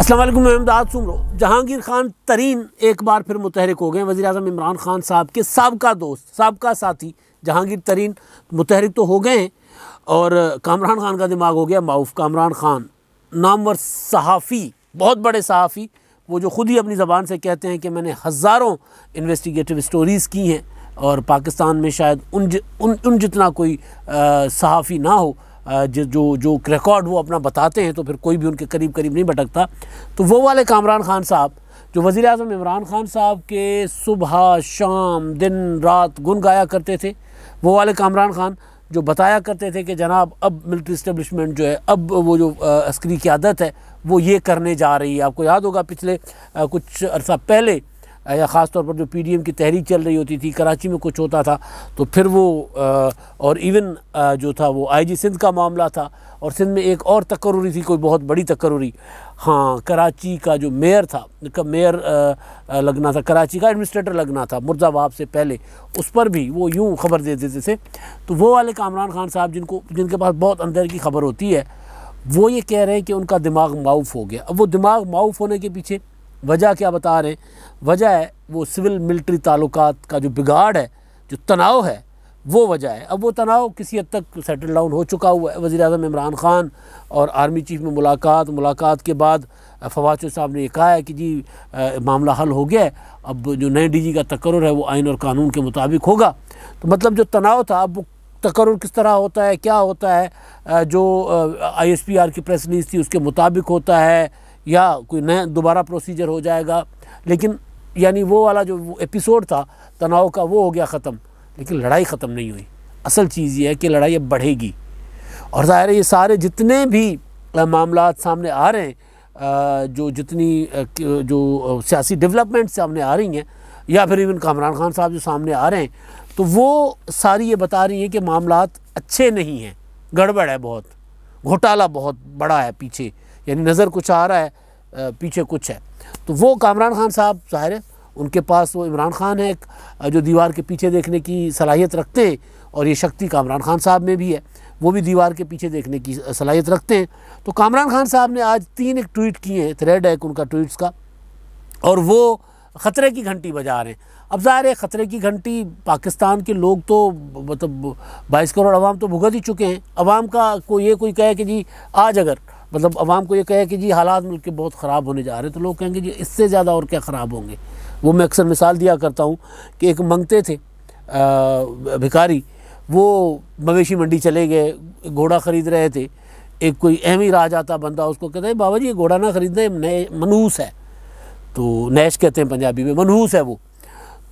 असल मैं सुन सुमरो जहांगीर खान तरीन एक बार फिर मुतहरक हो गए वज़ी अजम इमरान खान साहब के सबका दोस्त सबका साथी जहांगीर तरीन मुतहरक तो हो गए हैं और कामरान खान का दिमाग हो गया माऊफ कामरान खान नामवर सहाफ़ी बहुत बड़े सहाफ़ी वो जो ख़ुद ही अपनी ज़बान से कहते हैं कि मैंने हज़ारों इन्वेस्टिगेटिव स्टोरीज़ की हैं और पाकिस्तान में शायद उन ज, उन, उन जितना कोई सहाफ़ी ना हो जो जो रिकॉर्ड वो अपना बताते हैं तो फिर कोई भी उनके करीब करीब नहीं भटकता तो वो वाले कामरान खान साहब जो वज़ी अजम इमरान खान साहब के सुबह शाम दिन रात गुन गाया करते थे वो वाले कामरान खान जो बताया करते थे कि जनाब अब मिलिट्री इस्टबलिशमेंट जो है अब वो जो अस्करी की आदत है वो ये करने जा रही है आपको याद होगा पिछले कुछ अरसा पहले या ख़ास तौर पर जो पी डी एम की तहरीक चल रही होती थी कराची में कुछ होता था तो फिर वो और इवन जो था वो आई जी सिंध का मामला था और सिंध में एक और तकरूरी थी कोई बहुत बड़ी तकरूरी हाँ कराची का जो मेयर था का मेयर लगना था कराची का एडमिनिस्ट्रेटर लगना था मुर्जा वाहब से पहले उस पर भी वो यूँ खबर दे देते थे तो वो वाले कामरान खान साहब जिनको जिनके पास बहुत अंदर की खबर होती है वो ये कह रहे हैं कि उनका दिमाग माउफ हो गया अब वो दिमाग माउफ होने के पीछे वजह क्या बता रहे वजह है वो सिविल मिलिट्री ताल्लुक का जो बिगाड़ है जो तनाव है वो वजह है अब वो तनाव किसी हद तक सेटल डाउन हो चुका हुआ है वज़ी अजम इमरान ख़ान और आर्मी चीफ में मुलाकात मुलाकात के बाद फवाद साहब ने यह कहा है कि जी आ, मामला हल हो गया है अब जो नए जी का तकर है वो आइन और कानून के मुताबिक होगा तो मतलब जो तनाव था अब वो तकर किस तरह होता है क्या होता है जो आई एस पी आर की प्रेस रिलीज थी उसके मुताबिक होता है या कोई नया दोबारा प्रोसीजर हो जाएगा लेकिन यानी वो वाला जो एपिसोड था तनाव का वो हो गया ख़त्म लेकिन लड़ाई ख़त्म नहीं हुई असल चीज़ ये है कि लड़ाई अब बढ़ेगी और ज़ाहिर ये सारे जितने भी मामला सामने आ रहे हैं जो जितनी जो सियासी डेवलपमेंट सामने आ रही हैं या फिर इवन कामरान खान साहब जो सामने आ रहे हैं तो वो सारी ये बता रही हैं कि मामला अच्छे नहीं हैं गड़बड़ है बहुत घोटाला बहुत बड़ा है पीछे यानी नज़र कुछ आ रहा है पीछे कुछ है तो वो कामरान खान साहब ज़ाहिर है उनके पास वो इमरान खान है जो दीवार के पीछे देखने की सलाहियत रखते हैं और ये शक्ति कामरान खान साहब में भी है वो भी दीवार के पीछे देखने की सलाहियत रखते हैं तो कामरान खान साहब ने आज तीन एक ट्वीट किए हैं थ्रेड है उनका ट्वीट्स का और वो ख़तरे की घंटी बजा रहे हैं अब ज़ाहिर है ख़तरे की घंटी पाकिस्तान के लोग तो मतलब बाईस करोड़ अवाम तो भुगत ही चुके हैं अवाम का कोई ये कोई कहे कि जी आज अगर मतलब आवाम को ये कहे कि जी हालात मुल्क के बहुत ख़राब होने जा रहे हैं तो लोग कहेंगे जी इससे ज़्यादा और क्या ख़राब होंगे वो मैं अक्सर मिसाल दिया करता हूँ कि एक मंगते थे भिकारी वो मवेशी मंडी चले गए घोड़ा ख़रीद रहे थे एक कोई अहम ही राह जाता बंदा उसको कहता है बाबा जी ये घोड़ा ना ख़रीदना नए मनहूस है तो नैश कहते हैं पंजाबी में मनहूस है वो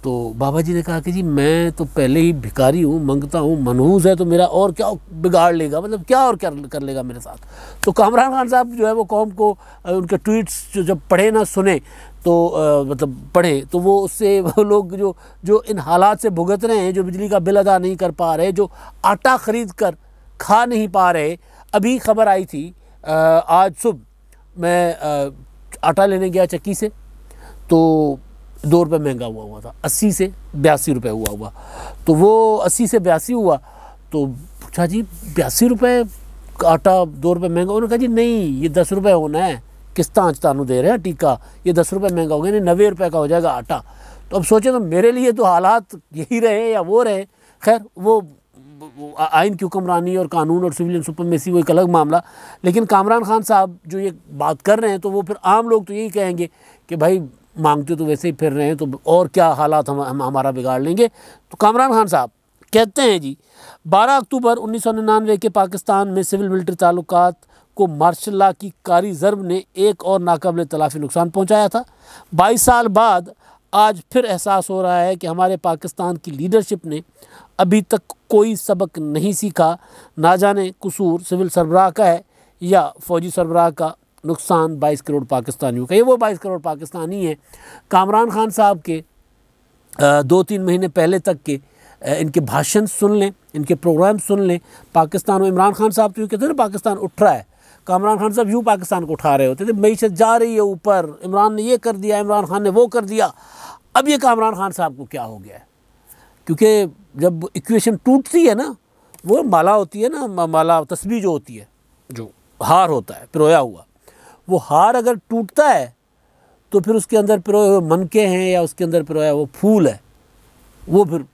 तो बाबा जी ने कहा कि जी मैं तो पहले ही भिकारी हूँ मंगता हूँ मनहूस है तो मेरा और क्या बिगाड़ लेगा मतलब क्या और क्या कर लेगा मेरे साथ तो कामरान खान साहब जो है वो कौम को उनके ट्वीट्स जो जब पढ़े ना सुने तो आ, मतलब पढ़े तो वो उससे वो लोग जो जो इन हालात से भुगत रहे हैं जो बिजली का बिल अदा नहीं कर पा रहे जो आटा ख़रीद कर खा नहीं पा रहे अभी खबर आई थी आ, आज सुबह मैं आ, आटा लेने गया चक्की से तो दो रुपये महंगा हुआ हुआ था अस्सी से बयासी रुपये हुआ हुआ तो वो अस्सी से बयासी हुआ तो पूछा जी बयासी रुपये आटा दो रुपये महंगा उन्होंने कहा जी नहीं ये दस रुपये होना है किस्ता आज तानू दे रहे हैं टीका ये दस रुपये महंगा हो गया नहीं नबे रुपये का हो जाएगा आटा तो अब सोचें तो मेरे लिए तो हालात यही रहे या वो रहे खैर वो आइन की हुक्मरानी और कानून और सिविलियन सुपरमेसी वो एक अलग मामला लेकिन कामरान खान साहब जो ये बात कर रहे हैं तो वो फिर आम लोग तो यही कहेंगे कि भाई मांगते तो वैसे ही फिर रहे हैं तो और क्या हालात हम, हम हमारा बिगाड़ लेंगे तो कामरान खान साहब कहते हैं जी 12 अक्टूबर निन्यानवे के पाकिस्तान में सिविल मिलिट्री ताल्लुक को मार्शल ला की कारी जरब ने एक और नाकबल तलाफी नुकसान पहुँचाया था बाईस साल बाद आज फिर एहसास हो रहा है कि हमारे पाकिस्तान की लीडरशिप ने अभी तक कोई सबक नहीं सीखा ना जाने कसूर सिविल सरबराह का है या फौजी सरबराह का नुकसान 22 करोड़ पाकिस्तानियों का ये वो 22 करोड़ पाकिस्तानी हैं कामरान खान साहब के दो तीन महीने पहले तक के इनके भाषण सुन लें इनके प्रोग्राम सुन लें पाकिस्तान और इमरान खान साहब तो यूँ कहते थे ना पाकिस्तान उठ रहा है कामरान खान साहब यूँ पाकिस्तान को उठा रहे होते थे मई से जा रही है ऊपर इमरान ने ये कर दिया इमरान खान ने वो कर दिया अब ये कामरान खान साहब को क्या हो गया है क्योंकि जब इक्वेशन टूटती है ना वो माला होती है ना माला तस्वीर जो होती है जो हार होता है पिरोया हुआ वो हार अगर टूटता है तो फिर उसके अंदर पिरोए हुए मनके हैं या उसके अंदर पिरोया वो फूल है वो फिर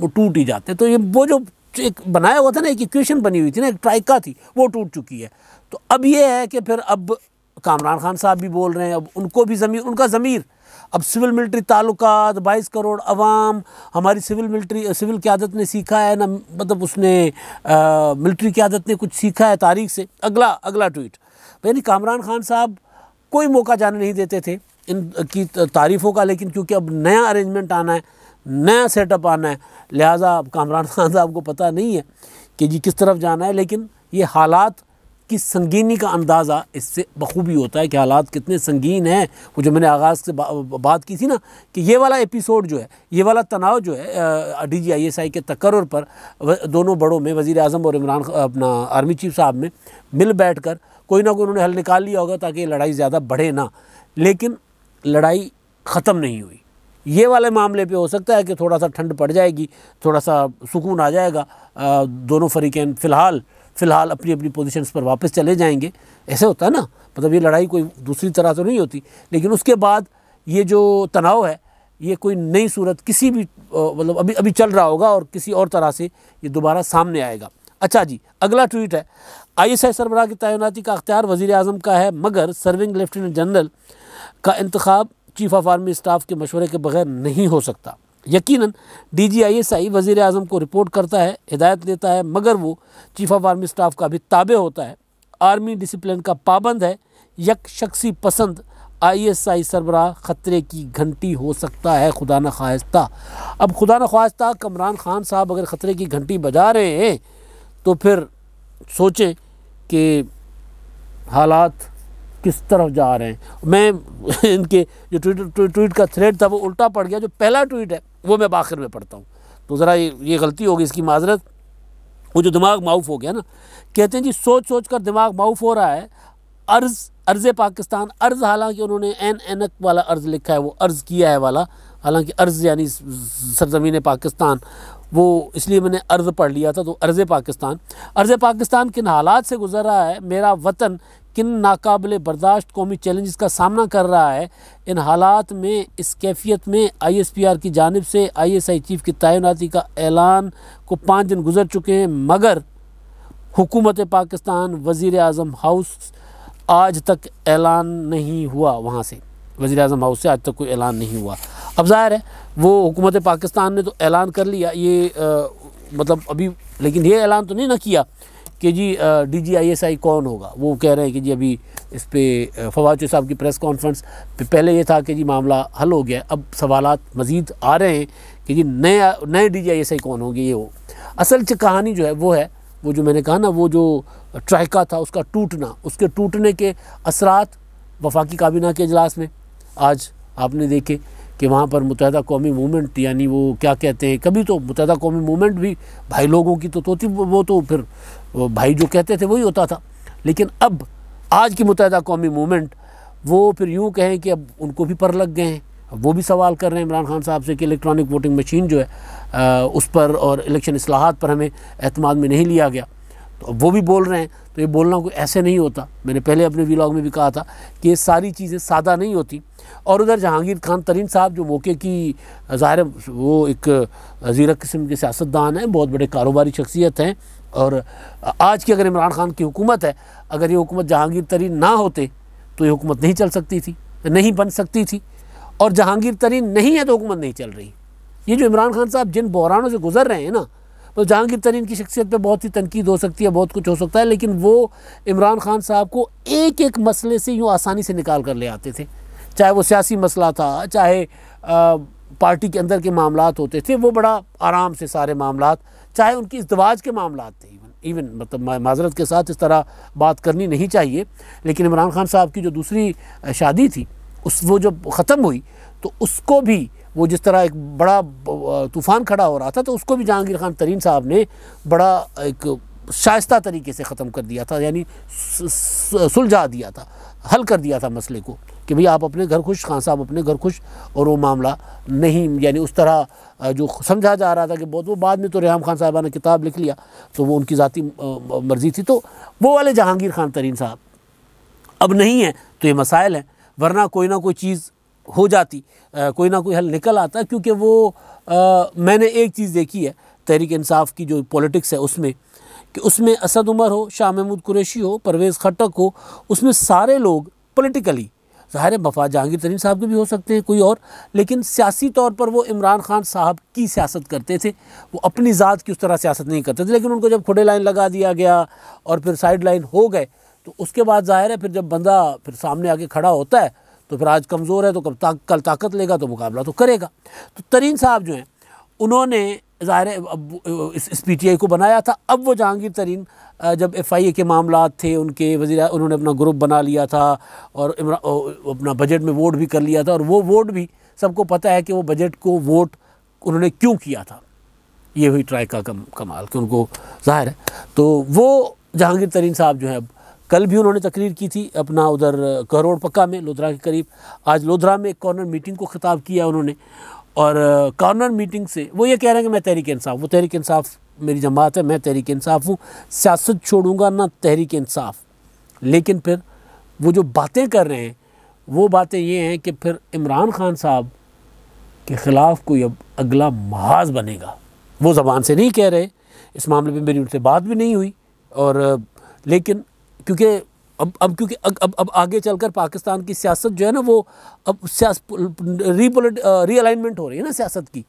वो टूट ही जाते हैं तो ये वो जो एक बनाया हुआ था ना एक इक्वेशन बनी हुई थी ना एक ट्राइका थी वो टूट चुकी है तो अब ये है कि फिर अब कामरान खान साहब भी बोल रहे हैं अब उनको भी ज़मीर उनका ज़मीर अब सिविल मिलिट्री ताल्लुक बाईस करोड़ अवाम हमारी सिविल मिलिट्री सिविल क्यादत ने सीखा है ना मतलब उसने मिलिट्री क्यादत ने कुछ सीखा है तारीख से अगला अगला ट्वीट तो यानी कामरान खान साहब कोई मौका जाने नहीं देते थे इन की तारीफ़ों का लेकिन क्योंकि अब नया अरेंजमेंट आना है नया सेटअप आना है लिहाजा अब कामरान खान साहब को पता नहीं है कि जी किस तरफ जाना है लेकिन ये हालात की संगीनी का अंदाज़ा इससे बखूबी होता है कि हालात कितने संगीन हैं वो जो मैंने आगाज़ से बा, बात की थी ना कि ये वाला एपिसोड जो है ये वाला तनाव जो है D G I S I के तकर पर दोनों बड़ों में वज़ी अजम और इमरान अपना आर्मी चीफ साहब में मिल बैठ कर कोई ना कोई उन्होंने हल निकाल लिया होगा ताकि लड़ाई ज़्यादा बढ़े ना लेकिन लड़ाई ख़त्म नहीं हुई ये वाले मामले पे हो सकता है कि थोड़ा सा ठंड पड़ जाएगी थोड़ा सा सुकून आ जाएगा आ, दोनों फरीकैन फ़िलहाल फ़िलहाल अपनी अपनी पोजीशंस पर वापस चले जाएंगे ऐसे होता है ना मतलब ये लड़ाई कोई दूसरी तरह तो नहीं होती लेकिन उसके बाद ये जो तनाव है ये कोई नई सूरत किसी भी मतलब अभी अभी चल रहा होगा और किसी और तरह से ये दोबारा सामने आएगा अच्छा जी अगला ट्वीट है आई एस आई सरबराह की तैनाती का अख्तियार वजी अजम का है मगर सर्विंग लेफ्टिनेंट जनरल का इंतखब चीफ ऑफ आर्मी स्टाफ के मशवरे के बगैर नहीं हो सकता यकीन D G I S I वज़ी अजम को रिपोर्ट करता है हिदायत देता है मगर वो चीफ ऑफ आर्मी स्टाफ का भी ताबे होता है आर्मी डिसिप्लिन का पाबंद है यक शख्सी पसंद आई एस आई सरबराह ख़तरे की घंटी हो सकता है खुदा न खास्ता अब खुदा न खास्ता कमरान खान साहब अगर ख़तरे की घंटी बजा रहे हैं तो फिर सोचें कि हालात किस तरफ जा रहे हैं मैं इनके जो ट्वीट ट्वीट का थ्रेड था वो उल्टा पड़ गया जो पहला ट्वीट है वो मैं बाखिर में पढ़ता हूँ तो ज़रा ये ये गलती होगी इसकी माजरत वो जो दिमाग माउफ हो गया ना कहते हैं जी सोच सोच कर दिमाग माउफ हो रहा है अर्ज़ अर्ज़ पाकिस्तान अर्ज़ हालांकि उन्होंने एन एनक वाला अर्ज़ लिखा है वो अर्ज़ किया है वाला हालांकि अर्ज़ यानी सरजमीन पाकिस्तान वो इसलिए मैंने अर्ज़ पढ़ लिया था तो अर्ज़ पाकिस्तान अर्ज़ पाकिस्तान किन हालात से गुजर रहा है मेरा वतन किन नाकबले बर्दाश्त कौमी चैलेंज का सामना कर रहा है इन हालात में इस कैफियत में आई एस पी आर की जानब से आई एस आई चीफ़ की तैनाती का ऐलान को पाँच दिन गुजर चुके हैं मगर हुकूमत पाकिस्तान वज़ी अजम हाउस आज तक ऐलान नहीं हुआ वहाँ से वज़ी अजम हाउस से आज तक कोई ऐलान नहीं हुआ अब ज़ाहिर है वो हुकूमत पाकिस्तान ने तो ऐलान कर लिया ये आ, मतलब अभी लेकिन ये ऐलान तो नहीं ना किया कि G D G I S I कौन होगा वो कह रहे हैं कि जी अभी इस पर फवाद साहब की प्रेस कॉन्फ्रेंस पे पहले ये था कि जी मामला हल हो गया अब सवाल मज़ीद आ रहे हैं कि जी नए नए D G I S I कौन होंगे ये हो असल कहानी जो है वो है वो जो मैंने कहा ना वो जो ट्रायका था उसका टूटना उसके टूटने के असरात वफाकी काबीना के अजलास में आज आपने देखे कि वहाँ पर मुतहदा कौमी मूवमेंट यानी वो क्या कहते हैं कभी तो मुतहदा कौमी मूवमेंट भी भाई लोगों की तो होती वो तो फिर भाई जो कहते थे वही होता था लेकिन अब आज की मुतहदा कौमी मूवमेंट वो फिर यूँ कहें कि अब उनको भी पर लग गए हैं वो भी सवाल कर रहे हैं इमरान खान साहब से कि इलेक्ट्रॉनिक वोटिंग मशीन जो है आ, उस पर और इलेक्शन असलाहत पर हमें अहतमाद में नहीं लिया गया तो वो भी बोल रहे हैं तो ये बोलना कोई ऐसे नहीं होता मैंने पहले अपने व्लॉग में भी कहा था कि ये सारी चीज़ें सादा नहीं होती और उधर जहांगीर खान तरीन साहब जो मौके की ज़ाहिर वो एक ज़ीरा किस्म के सियासतदान हैं बहुत बड़े कारोबारी शख्सियत हैं और आज की अगर इमरान खान की हुकूमत है अगर ये हुकूमत जहांगीर तरीन ना होते तो ये हुकूमत नहीं चल सकती थी नहीं बन सकती थी और जहांगीर तरीन नहीं है तो हुकूमत नहीं चल रही ये जो इमरान खान साहब जिन बहरानों से गुजर रहे हैं ना तो जहांगीर तरीन की शख्सियत पे बहुत ही तनकीद हो सकती है बहुत कुछ हो सकता है लेकिन वो इमरान खान साहब को एक एक मसले से यूँ आसानी से निकाल कर ले आते थे चाहे वो सियासी मसला था चाहे पार्टी के अंदर के मामला होते थे वो बड़ा आराम से सारे मामला चाहे उनकी इजवाज के मामला थे इवन इवन मतलब माजरत के साथ इस तरह बात करनी नहीं चाहिए लेकिन इमरान खान साहब की जो दूसरी शादी थी उस वो जब ख़त्म हुई तो उसको भी वो जिस तरह एक बड़ा तूफ़ान खड़ा हो रहा था तो उसको भी जहांगीर खान तरीन साहब ने बड़ा एक शायस्त तरीके से ख़त्म कर दिया था यानी सुलझा दिया था हल कर दिया था मसले को कि भई आप अपने घर खुश खान साहब अपने घर खुश और वो मामला नहीं यानी उस तरह जो समझा जा रहा था कि बहुत वो बाद में तो रेहम खान साहबा ने किताब लिख लिया तो वो उनकी ज़ाती मर्ज़ी थी तो वो वाले जहांगीर खान तरीन साहब अब नहीं है तो ये मसाइल हैं वरना कोई ना कोई चीज़ हो जाती आ, कोई ना कोई हल निकल आता क्योंकि वो आ, मैंने एक चीज़ देखी है तहरीक इंसाफ की जो पॉलिटिक्स है उसमें कि उसमें असद उमर हो शाह महमूद कुरैशी हो परवेज़ खट्टक हो उसमें सारे लोग पोलिटिकली ज़ाहिर वफा जहांगीर तरीन साहब के भी हो सकते हैं कोई और लेकिन सियासी तौर पर वो इमरान खान साहब की सियासत करते थे वो अपनी ज़ात की उस तरह सियासत नहीं करते थे लेकिन उनको जब खुडे लाइन लगा दिया गया और फिर साइड लाइन हो गए तो उसके बाद ज़ाहिर है फिर जब बंदा फिर सामने आके खड़ा होता है तो फिर आज कमज़ोर है तो कब ता, कल ताकत लेगा तो मुकाबला तो करेगा तो तरीन साहब जो हैं उन्होंने ज़ाहिर अब इस, इस आई को बनाया था अब वो जहांगीर तरीन जब एफ़ आई ए के मामला थे उनके वजी उन्होंने अपना ग्रुप बना लिया था और अपना बजट में वोट भी कर लिया था और वो वोट भी सबको पता है कि वो बजट को वोट उन्होंने क्यों किया था ये हुई ट्राई का कम, कमाल कि उनको ज़ाहिर है तो वो जहांगीर तरीन साहब जो है अब कल भी उन्होंने तकरीर की थी अपना उधर करोड़ पक्का में लोधरा के करीब आज लोधरा में एक कॉर्नर मीटिंग को खिताब किया उन्होंने और कॉर्नर मीटिंग से वो ये कह रहे हैं कि मैं तहरीक इंसाफ वो तहरीक इंसाफ मेरी जमात है मैं तहरीक इंसाफ हूँ सियासत छोड़ूंगा ना तहरीक इंसाफ लेकिन फिर वो जो बातें कर रहे हैं वो बातें ये हैं कि फिर इमरान खान साहब के ख़िलाफ़ कोई अब अगला महाज बनेगा वो ज़बान से नहीं कह रहे इस मामले में मेरी उनसे बात भी नहीं हुई और लेकिन क्योंकि अब अब क्योंकि अब अब, अब आगे चलकर पाकिस्तान की सियासत जो है ना वो अब रीपोलिट रीअलाइनमेंट हो रही है ना सियासत की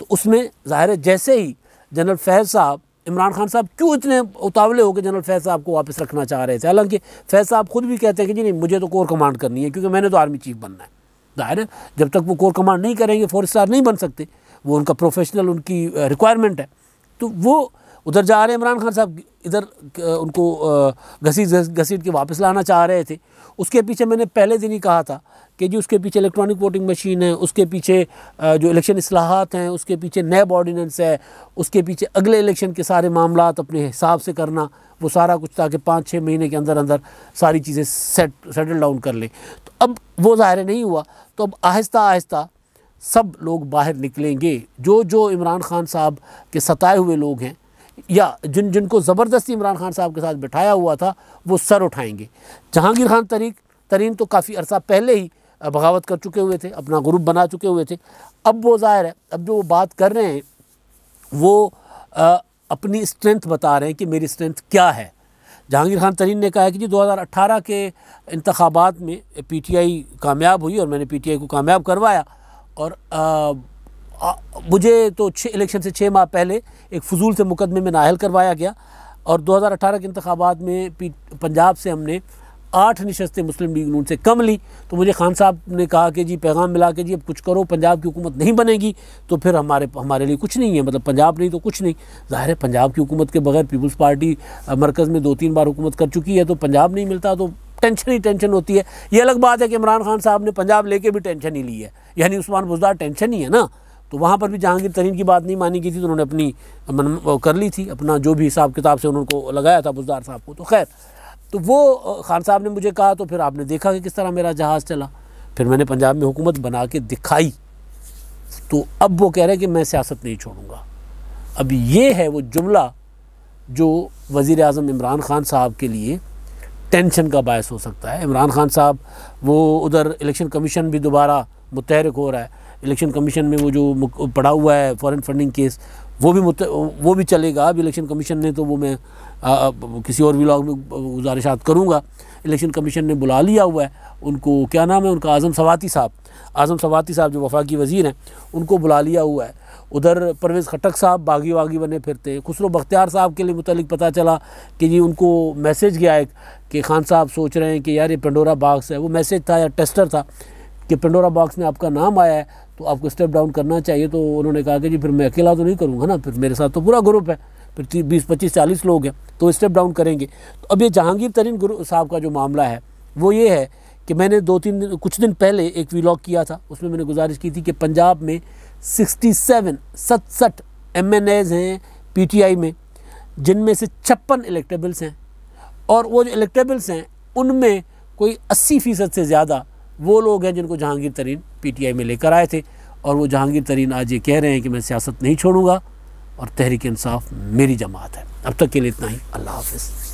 तो उसमें ज़ाहिर है जैसे ही जनरल फैज साहब इमरान खान साहब क्यों इतने उतावले हो गए जनरल फैज साहब को वापस रखना चाह रहे थे हालांकि फैज साहब खुद भी कहते हैं कि जी नहीं मुझे तो कोर कमांड करनी है क्योंकि मैंने तो आर्मी चीफ बनना है ज़ाहिर है जब तक वो कोर कमांड नहीं करेंगे फोर स्टार नहीं बन सकते वो उनका प्रोफेशनल उनकी रिक्वायरमेंट है तो वो उधर जा रहे इमरान खान साहब इधर उनको घसीट घसीट के वापस लाना चाह रहे थे उसके पीछे मैंने पहले दिन ही कहा था कि जी उसके पीछे इलेक्ट्रॉनिक वोटिंग मशीन है उसके पीछे जो इलेक्शन असलाहत हैं उसके पीछे नैब ऑर्डीनेंस है उसके पीछे अगले इलेक्शन के सारे मामला अपने हिसाब से करना वो सारा कुछ ताकि पाँच छः महीने के अंदर अंदर सारी चीज़ें सेट सेटल डाउन कर लें तो अब वो ज़ाहिर नहीं हुआ तो अब आहिस्ता आहिस्ता सब लोग बाहर निकलेंगे जो जो इमरान खान साहब के सताए हुए लोग हैं या जिन जिनको ज़बरदस्ती इमरान खान साहब के साथ बिठाया हुआ था वो सर उठाएंगे जहांगीर खान तरीक तरीन तो काफ़ी अरसा पहले ही बगावत कर चुके हुए थे अपना ग्रुप बना चुके हुए थे अब वो ज़ाहिर है अब जो वो बात कर रहे हैं वो आ, अपनी स्ट्रेंथ बता रहे हैं कि मेरी स्ट्रेंथ क्या है जहांगीर खान तरीन ने कहा है कि जी 2018 के इंतबात में पीटीआई कामयाब हुई और मैंने पीटीआई को कामयाब करवाया और आ, मुझे तो छः इलेक्शन से छः माह पहले एक फजूल से मुकदमे में नाहल करवाया गया और 2018 के इंतबात में पंजाब से हमने आठ नशस्तें मुस्लिम लीग नून से कम ली तो मुझे खान साहब ने कहा कि जी पैगाम मिला के जी अब कुछ करो पंजाब की हुकूमत नहीं बनेगी तो फिर हमारे हमारे लिए कुछ नहीं है मतलब पंजाब नहीं तो कुछ नहीं ज़ाहिर है पंजाब की हुकूमत के बगैर पीपल्स पार्टी मरकज़ में दो तीन बार हुकूमत कर चुकी है तो पंजाब नहीं मिलता तो टेंशन ही टेंशन होती है ये अलग बात है कि इमरान खान साहब ने पंजाब लेके भी टेंशन ही ली है यानी उस्मान बुजदार टेंशन ही है ना तो वहाँ पर भी जहांगीर तरीन की बात नहीं मानी गई थी तो उन्होंने अपनी मन कर ली थी अपना जो भी हिसाब किताब से उनको लगाया था बुजदार साहब को तो खैर तो वो खान साहब ने मुझे कहा तो फिर आपने देखा कि किस तरह मेरा जहाज़ चला फिर मैंने पंजाब में हुकूमत बना के दिखाई तो अब वो कह रहे हैं कि मैं सियासत नहीं छोड़ूंगा अब ये है वो जुमला जो वज़ी अजम इमरान ख़ान साहब के लिए टेंशन का बायस हो सकता है इमरान खान साहब वो उधर इलेक्शन कमीशन भी दोबारा मुतहरक हो रहा है इलेक्शन कमीशन में वो जो पड़ा हुआ है फॉरेन फंडिंग केस वो भी वो भी चलेगा अब इलेक्शन कमीशन ने तो वो मैं आ, किसी और व्लॉग में गुजारिशात करूँगा इलेक्शन कमीशन ने बुला लिया हुआ है उनको क्या नाम है उनका आज़म सवाती साहब आज़म सवाती साहब जो वफाकी वज़ी हैं उनको बुला लिया हुआ है उधर परवेज़ खटक साहब बागी वागी बने फिरते हैं खुसरो बख्तियार साहब के लिए मुतलिक पता चला कि जी उनको मैसेज गया एक कि खान साहब सोच रहे हैं कि यार ये पंडोरा बॉक्स है वो मैसेज था या टेस्टर था कि पंडोरा बॉक्स में आपका नाम आया है तो आपको स्टेप डाउन करना चाहिए तो उन्होंने कहा कि जी फिर मैं अकेला तो नहीं करूँगा ना फिर मेरे साथ तो पूरा ग्रुप है फिर बीस पच्चीस चालीस लोग हैं तो स्टेप डाउन करेंगे तो अब ये जहांगीर तरीन गुरु साहब का जो मामला है वो ये है कि मैंने दो तीन दिन कुछ दिन पहले एक वीलॉग किया था उसमें मैंने गुजारिश की थी कि पंजाब में 67 सतसठ एम हैं पीटीआई में जिनमें से छप्पन इलेक्टेबल्स हैं और वो जो इलेक्टेबल्स हैं उनमें कोई अस्सी फ़ीसद से ज़्यादा वो लोग हैं जिनको जहांगीर तरीन पीटीआई में लेकर आए थे और वो जहांगीर तरीन आज ये कह रहे हैं कि मैं सियासत नहीं छोड़ूंगा और तहरीक इंसाफ मेरी जमात है अब तक के लिए इतना ही अल्लाह हाफिज़